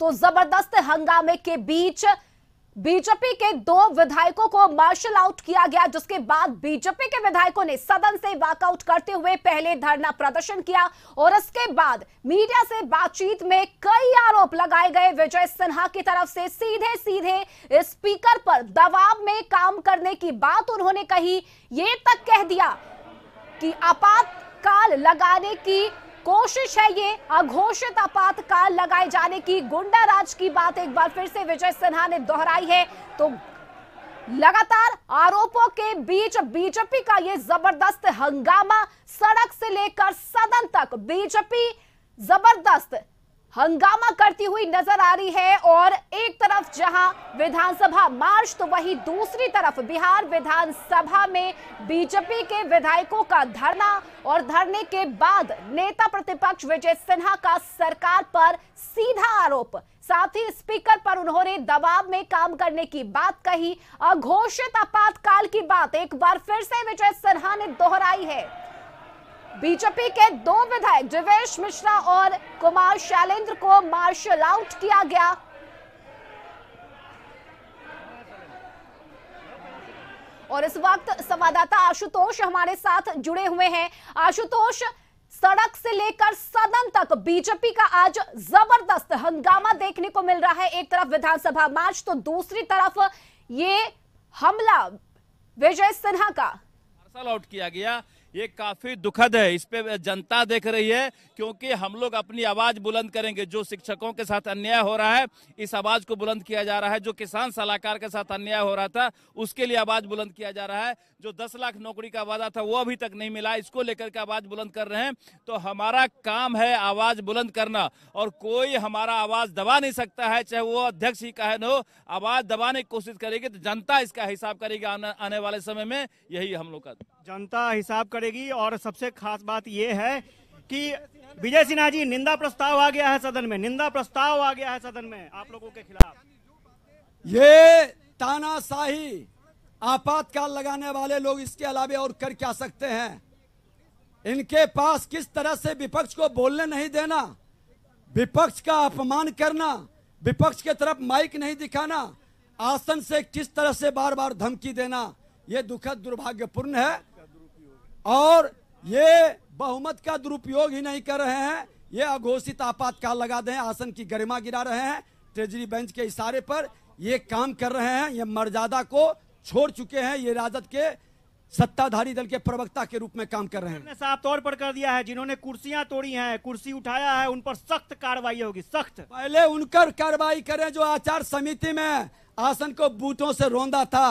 तो जबरदस्त हंगामे के बीच बीजेपी के दो विधायकों को मार्शल आउट किया गया जिसके बाद बीजेपी के विधायकों ने सदन से वॉकआउट करते हुए पहले धरना प्रदर्शन किया और इसके बाद मीडिया से बातचीत में कई आरोप लगाए गए विजय सिन्हा की तरफ से सीधे सीधे स्पीकर पर दबाव में काम करने की बात उन्होंने कही ये तक कह दिया कि आपातकाल लगाने की कोशिश है ये अघोषित आपातकाल लगाए जाने की गुंडा राज की बात एक बार फिर से विजय सिन्हा ने दोहराई है तो लगातार आरोपों के बीच बीजेपी का ये जबरदस्त हंगामा सड़क से लेकर सदन तक बीजेपी जबरदस्त हंगामा करती हुई नजर आ रही है और एक तरफ जहां विधानसभा मार्च तो वही दूसरी तरफ बिहार विधानसभा में बीजेपी के विधायकों का धरना और धरने के बाद नेता प्रतिपक्ष विजय सिन्हा का सरकार पर सीधा आरोप साथ ही स्पीकर पर उन्होंने दबाव में काम करने की बात कही अघोषित आपातकाल की बात एक बार फिर से विजय सिन्हा ने दोहराई है बीजेपी के दो विधायक दिवेश मिश्रा और कुमार शैलेंद्र को मार्शल आउट किया गया और इस वक्त संवाददाता आशुतोष हमारे साथ जुड़े हुए हैं आशुतोष सड़क से लेकर सदन तक बीजेपी का आज जबरदस्त हंगामा देखने को मिल रहा है एक तरफ विधानसभा मार्च तो दूसरी तरफ ये हमला विजय सिन्हा का मार्शल आउट किया गया ये काफी दुखद है इस पे जनता देख रही है क्योंकि हम लोग अपनी आवाज बुलंद करेंगे जो शिक्षकों के साथ अन्याय हो रहा है इस आवाज को बुलंद किया जा रहा है जो किसान सलाहकार के साथ अन्याय हो रहा था उसके लिए आवाज बुलंद किया जा रहा है जो दस लाख नौकरी का वादा था वो अभी तक नहीं मिला इसको लेकर के आवाज बुलंद कर रहे हैं तो हमारा काम है आवाज बुलंद करना और कोई हमारा आवाज दबा नहीं सकता है चाहे वो अध्यक्ष ही का हो आवाज दबाने की कोशिश करेगी तो जनता इसका हिसाब करेगी आने वाले समय में यही हम लोग का जनता हिसाब करेगी और सबसे खास बात यह है कि विजय सिन्हा जी निंदा प्रस्ताव आ गया है सदन में निंदा प्रस्ताव आ गया है सदन में आप लोगों के खिलाफ ये तानाशाही आपातकाल लगाने वाले लोग इसके अलावे और कर क्या सकते हैं इनके पास किस तरह से विपक्ष को बोलने नहीं देना विपक्ष का अपमान करना विपक्ष के तरफ माइक नहीं दिखाना आसन से किस तरह से बार बार धमकी देना यह दुखद दुर्भाग्यपूर्ण है और ये बहुमत का दुरुपयोग ही नहीं कर रहे हैं ये अघोषित आपातकाल लगा दें आसन की गरिमा गिरा रहे हैं ट्रेजरी बेंच के इशारे पर ये काम कर रहे हैं ये मर्यादा को छोड़ चुके हैं ये राजद के सत्ताधारी दल के प्रवक्ता के रूप में काम कर रहे हैं साफ तौर पर कर दिया है जिन्होंने कुर्सियां तोड़ी हैं कुर्सी उठाया है उन पर सख्त कार्रवाई होगी सख्त पहले उनकर कार्रवाई करें जो आचार समिति में आसन को बूटों से रोंदा था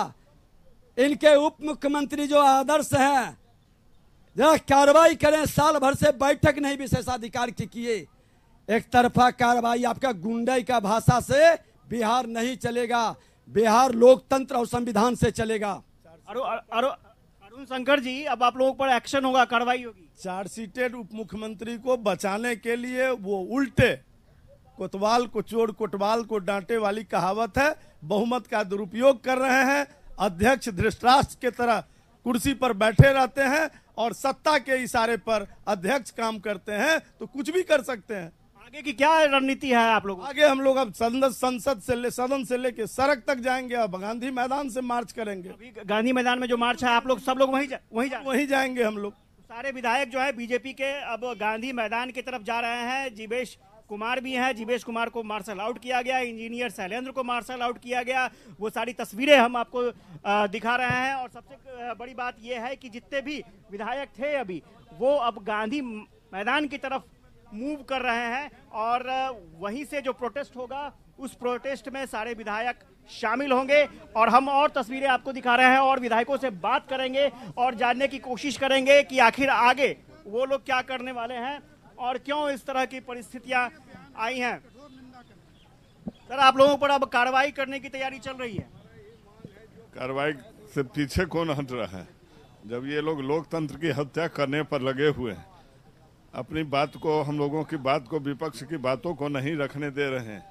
इनके उप मुख्यमंत्री जो आदर्श है जरा कार्रवाई करें साल भर से बैठक नहीं विशेषाधिकार की किए एक तरफा कार्रवाई आपका गुंडई का भाषा से बिहार नहीं चलेगा बिहार लोकतंत्र और संविधान से चलेगा अरुण शंकर जी अब आप लोगों पर एक्शन होगा कार्रवाई होगी सीटेड उप मुख्यमंत्री को बचाने के लिए वो उल्टे कोतवाल को चोर कोटवाल को डांटे वाली कहावत है बहुमत का दुरुपयोग कर रहे हैं अध्यक्ष धृष्टराष्ट्र के तरह कुर्सी पर बैठे रहते हैं और सत्ता के इशारे पर अध्यक्ष काम करते हैं तो कुछ भी कर सकते हैं आगे की क्या रणनीति है आप लोग आगे हम लोग अब संसद संसद से ले सदन से लेके सड़क तक जाएंगे अब गांधी मैदान से मार्च करेंगे गांधी मैदान में जो मार्च है आप लोग सब लोग वही जा, वही जा, वही जाएंगे हम लोग सारे विधायक जो है बीजेपी के अब गांधी मैदान की तरफ जा रहे हैं जीवेश कुमार भी हैं जीवेश कुमार को मार्शल आउट किया गया इंजीनियर शैलेंद्र को मार्शल आउट किया गया वो सारी तस्वीरें हम आपको दिखा रहे हैं और सबसे बड़ी बात यह है कि जितने भी विधायक थे अभी वो अब गांधी मैदान की तरफ मूव कर रहे हैं और वहीं से जो प्रोटेस्ट होगा उस प्रोटेस्ट में सारे विधायक शामिल होंगे और हम और तस्वीरें आपको दिखा रहे हैं और विधायकों से बात करेंगे और जानने की कोशिश करेंगे कि आखिर आगे वो लोग क्या करने वाले हैं और क्यों इस तरह की परिस्थितियां आई हैं सर आप लोगों पर अब कार्रवाई करने की तैयारी चल रही है कार्रवाई से पीछे कौन हट रहा है जब ये लोग लोकतंत्र की हत्या करने पर लगे हुए हैं अपनी बात को हम लोगों की बात को विपक्ष की बातों को नहीं रखने दे रहे हैं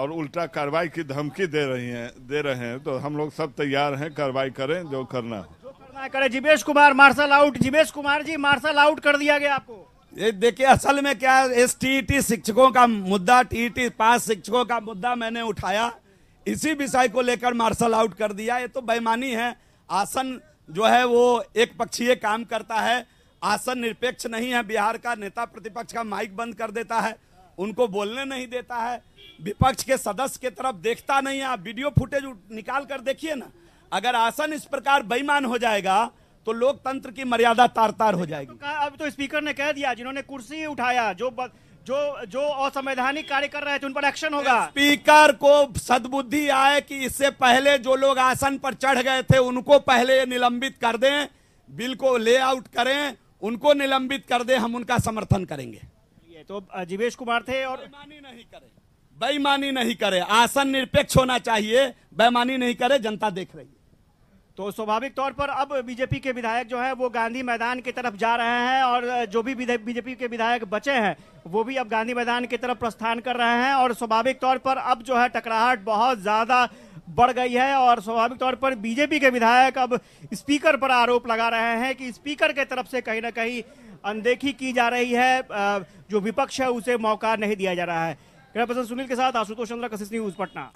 और उल्टा कार्रवाई की धमकी दे रही हैं दे रहे हैं तो हम लोग सब तैयार हैं कार्रवाई करें जो करना हो करना करे Jeevesh Kumar marshal out Jeevesh Kumar ji marshal out कर दिया गया आपको देखिए असल में क्या एस टी e शिक्षकों का मुद्दा टी टी e पास शिक्षकों का मुद्दा मैंने उठाया इसी विषय को लेकर मार्शल आउट कर दिया ये तो बेमानी है आसन जो है वो एक पक्षीय काम करता है आसन निरपेक्ष नहीं है बिहार का नेता प्रतिपक्ष का माइक बंद कर देता है उनको बोलने नहीं देता है विपक्ष के सदस्य के तरफ देखता नहीं है आप वीडियो फुटेज निकाल कर देखिए ना अगर आसन इस प्रकार बेईमान हो जाएगा तो लोकतंत्र की मर्यादा तार तार हो जाएगी तो अब तो स्पीकर ने कह दिया जिन्होंने कुर्सी उठाया जो ब... जो जो असंवैधानिक कार्य कर रहे थे उन पर एक्शन होगा स्पीकर को सदबुद्धि आए कि इससे पहले जो लोग आसन पर चढ़ गए थे उनको पहले निलंबित कर दें बिल को ले आउट करें उनको निलंबित कर दें हम उनका समर्थन करेंगे ये तो जीवेश कुमार थे और बेमानी नहीं करें बेईमानी नहीं करे आसन निरपेक्ष होना चाहिए बेमानी नहीं करे जनता देख रही है तो स्वाभाविक तौर पर अब बीजेपी के विधायक जो है वो गांधी मैदान की तरफ जा रहे हैं और जो भी बीजेपी के विधायक बचे हैं वो भी अब गांधी मैदान की तरफ प्रस्थान कर रहे हैं और स्वाभाविक तौर पर अब जो है टकराहट बहुत ज़्यादा बढ़ गई है और स्वाभाविक तौर पर बीजेपी के विधायक अब स्पीकर पर आरोप लगा रहे हैं कि स्पीकर के तरफ से कहीं ना कहीं अनदेखी की जा रही है जो विपक्ष है उसे मौका नहीं दिया जा रहा है कैमरा पर्सन सुनील के साथ आशुतोष चंद्र कशिश न्यूज पटना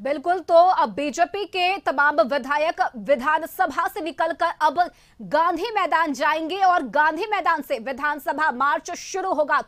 बिल्कुल तो अब बीजेपी के तमाम विधायक विधानसभा से निकलकर अब गांधी मैदान जाएंगे और गांधी मैदान से विधानसभा मार्च शुरू होगा